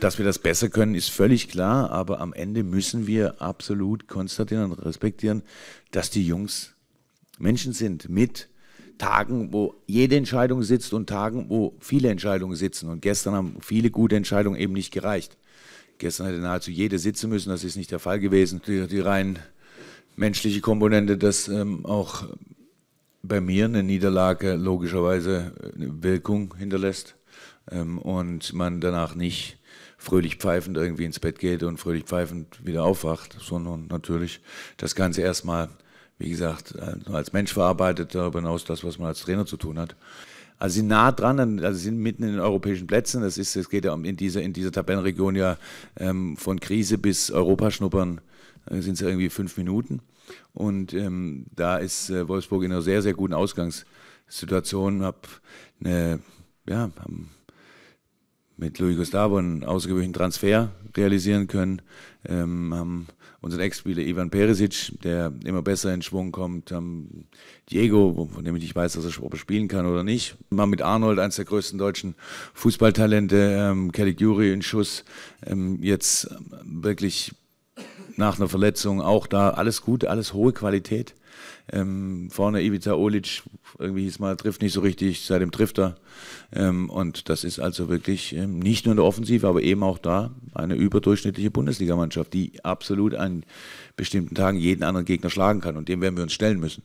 Dass wir das besser können, ist völlig klar, aber am Ende müssen wir absolut konstatieren und respektieren, dass die Jungs Menschen sind mit Tagen, wo jede Entscheidung sitzt und Tagen, wo viele Entscheidungen sitzen. Und gestern haben viele gute Entscheidungen eben nicht gereicht. Gestern hätte nahezu jede sitzen müssen, das ist nicht der Fall gewesen. Die, die rein menschliche Komponente, dass ähm, auch bei mir eine Niederlage logischerweise äh, eine Wirkung hinterlässt ähm, und man danach nicht fröhlich pfeifend irgendwie ins Bett geht und fröhlich pfeifend wieder aufwacht, sondern natürlich das Ganze erstmal, wie gesagt, äh, als Mensch verarbeitet, darüber hinaus das, was man als Trainer zu tun hat. Also sind nah dran, also sind mitten in den europäischen Plätzen. Das ist, es geht ja in dieser, in dieser Tabellenregion ja ähm, von Krise bis Europaschnuppern äh, sind es ja irgendwie fünf Minuten. Und ähm, da ist äh, Wolfsburg in einer sehr, sehr guten Ausgangssituation. Hab eine, ja, haben mit Louis Gustavo einen außergewöhnlichen Transfer realisieren können. Ähm, haben unseren Ex-Spieler Ivan Perisic, der immer besser in Schwung kommt, haben Diego, von dem ich nicht weiß, dass er ob spielen kann oder nicht. Haben mit Arnold, eines der größten deutschen Fußballtalente, ähm, Kelly Jury in Schuss, ähm, jetzt wirklich nach einer Verletzung auch da alles gut, alles hohe Qualität. Ähm, vorne Ibiza Olic, irgendwie hieß mal, trifft nicht so richtig, seitdem trifft er. Ähm, und das ist also wirklich ähm, nicht nur in der Offensive, aber eben auch da eine überdurchschnittliche Bundesligamannschaft, die absolut an bestimmten Tagen jeden anderen Gegner schlagen kann. Und dem werden wir uns stellen müssen.